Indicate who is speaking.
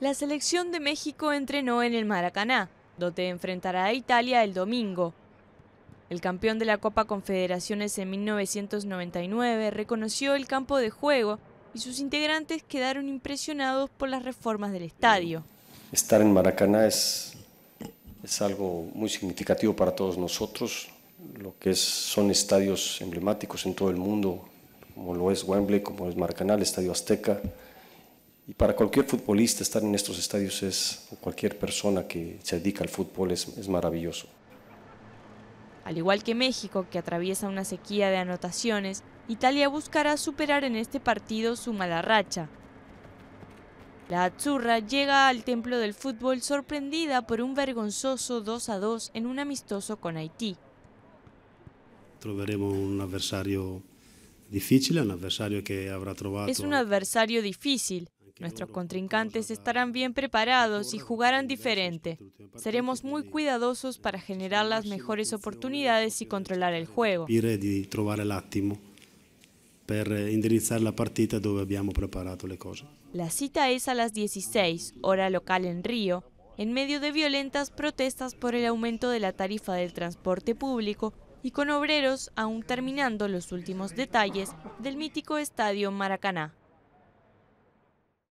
Speaker 1: La selección de México entrenó en el Maracaná, donde enfrentará a Italia el domingo. El campeón de la Copa Confederaciones en 1999 reconoció el campo de juego y sus integrantes quedaron impresionados por las reformas del estadio.
Speaker 2: Estar en Maracaná es, es algo muy significativo para todos nosotros, lo que es, son estadios emblemáticos en todo el mundo, como lo es Wembley, como es Maracaná, el Estadio Azteca, y para cualquier futbolista estar en estos estadios es, o cualquier persona que se dedica al fútbol es, maravilloso.
Speaker 1: Al igual que México, que atraviesa una sequía de anotaciones, Italia buscará superar en este partido su mala racha. La Azzurra llega al templo del fútbol sorprendida por un vergonzoso 2 a 2 en un amistoso con Haití.
Speaker 3: Troveremos un adversario difícil, un adversario que habrá Es un
Speaker 1: adversario difícil, Nuestros contrincantes estarán bien preparados y jugarán diferente. Seremos muy cuidadosos para generar las mejores oportunidades y controlar el juego. la cita es a las 16, hora local en Río, en medio de violentas protestas por el aumento de la tarifa del transporte público y con obreros aún terminando los últimos detalles del mítico estadio Maracaná.